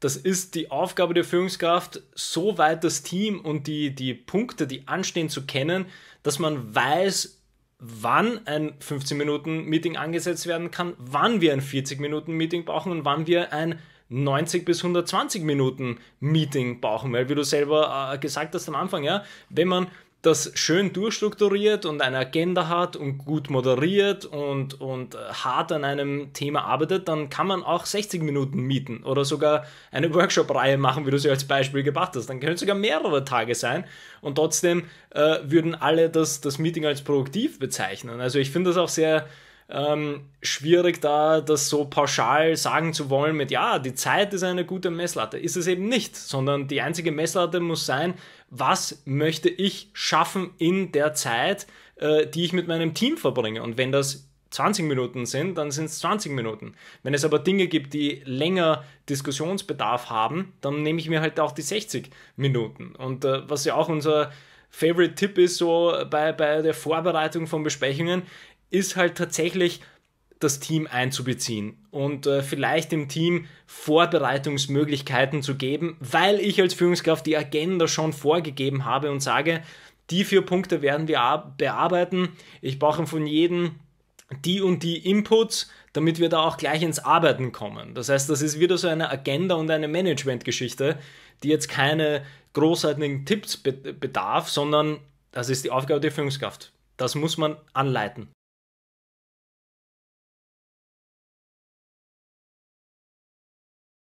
das ist die Aufgabe der Führungskraft, so weit das Team und die, die Punkte, die anstehen, zu kennen, dass man weiß, wann ein 15-Minuten-Meeting angesetzt werden kann, wann wir ein 40-Minuten-Meeting brauchen und wann wir ein 90 bis 120 Minuten Meeting brauchen, weil wie du selber äh, gesagt hast am Anfang, ja, wenn man das schön durchstrukturiert und eine Agenda hat und gut moderiert und, und äh, hart an einem Thema arbeitet, dann kann man auch 60 Minuten mieten oder sogar eine Workshop-Reihe machen, wie du sie als Beispiel gebracht hast. Dann können es sogar mehrere Tage sein und trotzdem äh, würden alle das, das Meeting als produktiv bezeichnen. Also ich finde das auch sehr, ähm, schwierig, da das so pauschal sagen zu wollen mit, ja, die Zeit ist eine gute Messlatte. Ist es eben nicht, sondern die einzige Messlatte muss sein, was möchte ich schaffen in der Zeit, äh, die ich mit meinem Team verbringe. Und wenn das 20 Minuten sind, dann sind es 20 Minuten. Wenn es aber Dinge gibt, die länger Diskussionsbedarf haben, dann nehme ich mir halt auch die 60 Minuten. Und äh, was ja auch unser Favorite-Tipp ist so bei, bei der Vorbereitung von Besprechungen, ist halt tatsächlich das Team einzubeziehen und äh, vielleicht dem Team Vorbereitungsmöglichkeiten zu geben, weil ich als Führungskraft die Agenda schon vorgegeben habe und sage, die vier Punkte werden wir bearbeiten. Ich brauche von jedem die und die Inputs, damit wir da auch gleich ins Arbeiten kommen. Das heißt, das ist wieder so eine Agenda und eine Management-Geschichte, die jetzt keine großartigen Tipps bedarf, sondern das ist die Aufgabe der Führungskraft. Das muss man anleiten.